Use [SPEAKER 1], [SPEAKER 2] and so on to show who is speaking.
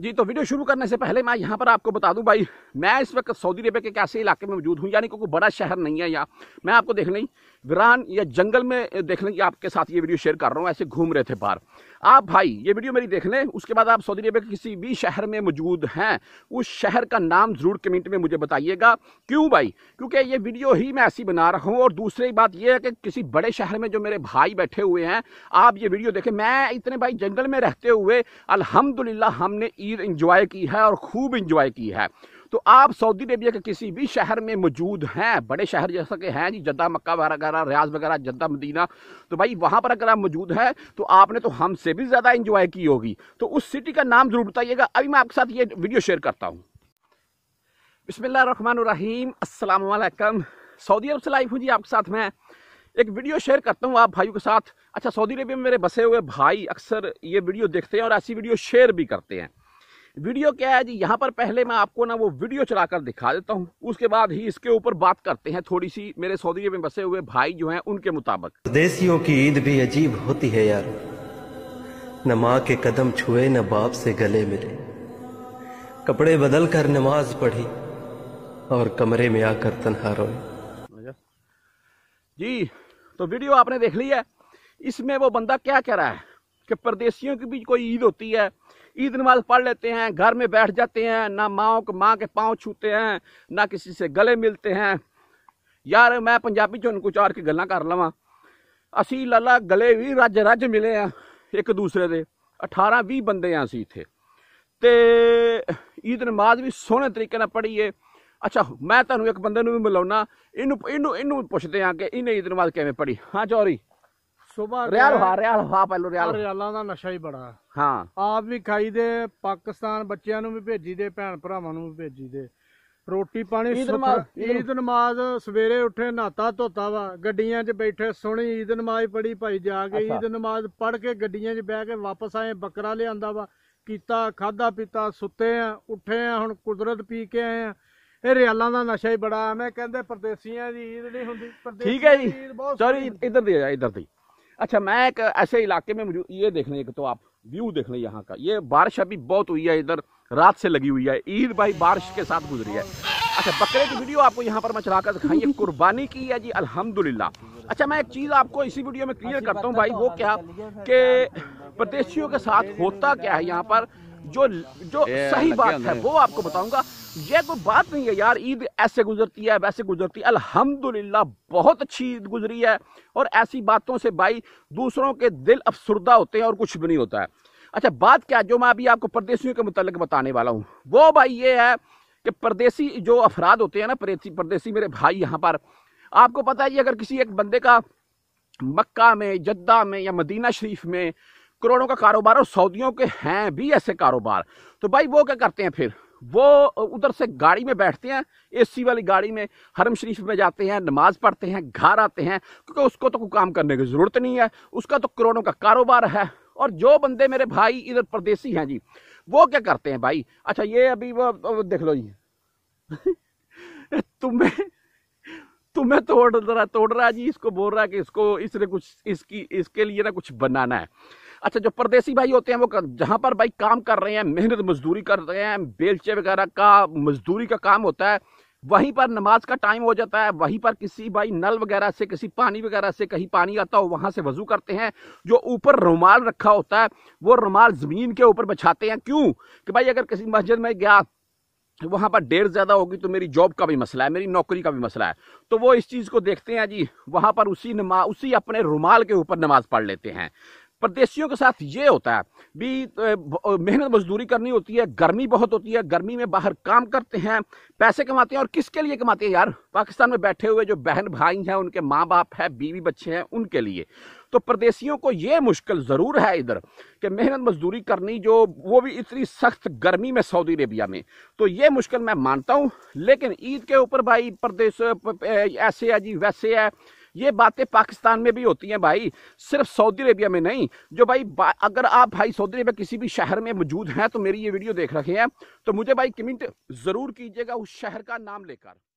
[SPEAKER 1] जी तो वीडियो शुरू करने से पहले मैं यहाँ पर आपको बता दूं भाई मैं इस वक्त सऊदी अरेबिया के कैसे इलाके में मौजूद हूँ यानी कोई बड़ा शहर नहीं है यहाँ मैं आपको देख लें वीरान या जंगल में देख लें कि आपके साथ ये वीडियो शेयर कर रहा हूँ ऐसे घूम रहे थे बाहर आप भाई ये वीडियो मेरी देख लें उसके बाद आप सऊदी अरेबिया के किसी भी शहर में मौजूद हैं उस शहर का नाम ज़रूर कमेंट में मुझे बताइएगा क्यों भाई क्योंकि ये वीडियो ही मैं ऐसी बना रहा हूँ और दूसरी बात यह है कि किसी बड़े शहर में जो मेरे भाई बैठे हुए हैं आप ये वीडियो देखें मैं इतने भाई जंगल में रहते हुए अलहमदिल्ला हमने ईद इंजॉय की है और खूब इंजॉय की है तो आप सऊदी अरेबिया के किसी भी शहर में मौजूद हैं बड़े शहर जैसा कि हैं जी जद्दा मक्का वगैरह रियाज वगैरह जद्दा मदीना तो भाई वहाँ पर अगर आप मौजूद हैं तो आपने तो हमसे भी ज़्यादा इंजॉय की होगी तो उस सिटी का नाम ज़रूर बताइएगा अभी मैं आपके साथ ये वीडियो शेयर करता हूँ रहीम अल्लाम सऊदी अरब से लाइफ हूँ जी आपके साथ मैं एक वीडियो शेयर करता हूँ आप भाइयों के साथ अच्छा सऊदी अरेबिया में मेरे बसे हुए भाई अक्सर ये वीडियो देखते हैं और ऐसी वीडियो शेयर भी करते हैं वीडियो क्या है जी यहाँ पर पहले मैं आपको ना वो वीडियो चलाकर दिखा देता हूँ उसके बाद ही इसके ऊपर बात करते हैं थोड़ी सी मेरे सऊदी में बसे हुए भाई जो हैं उनके मुताबिक देशियों की ईद भी अजीब होती है यार न माँ के कदम छुए न बाप से गले मिले कपड़े बदल कर नमाज पढ़ी और कमरे में आकर तनहा रोए अच्छा। जी तो वीडियो आपने देख ली है इसमें वो बंदा क्या कह रहा है कि परदेशियों की भी कोई ईद होती है ईद नमाज पढ़ लेते हैं घर में बैठ जाते हैं ना माओ के माँ के पाँव छूते हैं ना किसी से गले मिलते हैं ਯਾਰ ਮੈਂ ਪੰਜਾਬੀ ਚ ਉਹਨੂੰ ਚਾਰ ਕੇ ਗੱਲਾਂ ਕਰ ਲਵਾਂ ਅਸੀਂ ਲਾਲਾ ਗਲੇ ਵੀ ਰੱਜ ਰੱਜ ਮਿਲੇ ਆ ਇੱਕ ਦੂਸਰੇ ਦੇ 18 20 ਬੰਦੇ ਆ ਅਸੀਂ ਇੱਥੇ ਤੇ ਈਦ ਨਮਾਜ਼ ਵੀ ਸੋਹਣੇ ਤਰੀਕੇ ਨਾਲ ਪੜ੍ਹੀਏ ਅੱਛਾ ਮੈਂ ਤੁਹਾਨੂੰ ਇੱਕ ਬੰਦੇ ਨੂੰ ਵੀ ਮਿਲਾਉਣਾ ਇਹਨੂੰ ਇਹਨੂੰ ਇਹਨੂੰ ਪੁੱਛਦੇ ਆ ਕਿ ਇਹਨੇ ਈਦ ਨਮਾਜ਼ ਕਿਵੇਂ ਪੜ੍ਹੀ ਹਾਂ ਚੌਰੀ ਰਿਆਲ ਹਾ ਰਿਆਲ ਹਾ ਪਹਿਲੋ ਰਿਆਲ ਰਿਆਲਾਂ ਦਾ ਨਸ਼ਾ ਹੀ ਬੜਾ ਹਾਂ ਆਪ ਵੀ ਖਾਈ ਦੇ ਪਾਕਿਸਤਾਨ ਬੱਚਿਆਂ ਨੂੰ ਵੀ ਭੇਜੀ ਦੇ ਭੈਣ ਭਰਾਵਾਂ ਨੂੰ ਵੀ ਭੇਜੀ ਦੇ ਰੋਟੀ ਪਾਣੀ ਈਦ ਨਮਾਜ਼ ਸਵੇਰੇ ਉੱਠੇ ਨਾਤਾ ਧੋਤਾ ਵਾ ਗੱਡੀਆਂ 'ਚ ਬੈਠੇ ਸੁਣੀ ਈਦ ਨਮਾਜ਼ ਪੜੀ ਭਾਈ ਜਾ ਕੇ ਈਦ ਨਮਾਜ਼ ਪੜ ਕੇ ਗੱਡੀਆਂ 'ਚ ਬਹਿ ਕੇ ਵਾਪਸ ਆਏ ਬੱਕਰਾ ਲਿਆਂਦਾ ਵਾ ਕੀਤਾ ਖਾਦਾ ਪੀਤਾ ਸੁੱਤੇ ਆ ਉੱਠੇ ਆ ਹੁਣ ਕੁਦਰਤ ਪੀ ਕੇ ਆਏ ਆ ਇਹ ਰਿਆਲਾਂ ਦਾ ਨਸ਼ਾ ਹੀ ਬੜਾ ਮੈਂ ਕਹਿੰਦੇ ਪਰਦੇਸੀਆਂ ਦੀ ਈਦ ਨਹੀਂ ਹੁੰਦੀ ਪਰਦੇਸੀ ਠੀਕ ਹੈ ਜੀ ਸੌਰੀ ਇੱਧਰ ਦੀ ਆ ਇੱਧਰ ਦੀ अच्छा मैं एक ऐसे इलाके में मुझे ये देख लें तो आप व्यू देख लें यहाँ का ये बारिश अभी बहुत हुई है इधर रात से लगी हुई है ईद भाई बारिश के साथ गुजरी है अच्छा बकरे की वीडियो आपको यहाँ पर मैं चलाकर दिखाई कुर्बानी की है जी अल्हम्दुलिल्लाह अच्छा मैं एक चीज़ आपको इसी वीडियो में क्लियर करता हूँ भाई तो वो क्या के प्रदेशियों के साथ होता क्या है यहाँ पर जो जो सही बात है वो आपको बताऊंगा ये कोई बात नहीं है यार ईद ऐसे गुजरती है वैसे गुजरती है अल्हम्दुलिल्लाह बहुत अच्छी ईद गुजरी है और ऐसी बातों से भाई दूसरों के दिल अफसरदा होते हैं और कुछ भी नहीं होता है अच्छा बात क्या जो मैं अभी आपको परदेसियों के मतलब बताने वाला हूँ वो भाई ये है कि परदेसी जो अफराद होते हैं ना परदेसी परदेसी मेरे भाई यहाँ पर आपको पता है अगर किसी एक बंदे का मक्का में जद्दा में या मदीना शरीफ में करोड़ों का कारोबार और सऊदियों के हैं भी ऐसे कारोबार तो भाई वो क्या करते हैं फिर वो उधर से गाड़ी में बैठते हैं एसी वाली गाड़ी में हरम शरीफ में जाते हैं नमाज पढ़ते हैं घर आते हैं क्योंकि उसको तो कोई काम करने की ज़रूरत नहीं है उसका तो करोड़ों का कारोबार है और जो बंदे मेरे भाई इधर परदेसी हैं जी वो क्या करते हैं भाई अच्छा ये अभी वो, वो देख लो जी तुम्हें तुम्हें तोड़ रहा तोड़ रहा जी इसको बोल रहा है कि इसको इसने कुछ इसकी इसके लिए ना कुछ बनाना है अच्छा जो परदेसी भाई होते हैं वो जहाँ पर भाई काम कर रहे हैं मेहनत मजदूरी कर रहे हैं बेलचे वगैरह का मजदूरी का काम होता है वहीं पर नमाज का टाइम हो जाता है वहीं पर किसी भाई नल वगैरह से किसी पानी वगैरह से कहीं पानी आता हो वहाँ से वजू करते हैं जो ऊपर रुमाल रखा होता है वो रुमाल ज़मीन के ऊपर बिछाते हैं क्यों कि भाई अगर किसी मस्जिद में गया वहाँ पर डेढ़ ज़्यादा होगी तो मेरी जॉब का भी मसला है मेरी नौकरी का भी मसला है तो वो इस चीज़ को देखते हैं जी वहाँ पर उसी नमा उसी अपने रुमाल के ऊपर नमाज पढ़ लेते हैं परदेशियों के साथ ये होता है भी मेहनत मजदूरी करनी होती है गर्मी बहुत होती है गर्मी में बाहर काम करते हैं पैसे कमाते हैं और किसके लिए कमाते हैं यार पाकिस्तान में बैठे हुए जो बहन भाई हैं उनके माँ बाप हैं बीवी बच्चे हैं उनके लिए तो परदेशियों को ये मुश्किल ज़रूर है इधर कि मेहनत मजदूरी करनी जो वो भी इतनी सख्त गर्मी में सऊदी अरेबिया में तो ये मुश्किल मैं मानता हूँ लेकिन ईद के ऊपर भाई परदेश ऐसे है जी वैसे है ये बातें पाकिस्तान में भी होती हैं भाई सिर्फ सऊदी अरेबिया में नहीं जो भाई अगर आप भाई सऊदी अरेबिया किसी भी शहर में मौजूद हैं तो मेरी ये वीडियो देख रखे हैं तो मुझे भाई कमेंट ज़रूर कीजिएगा उस शहर का नाम लेकर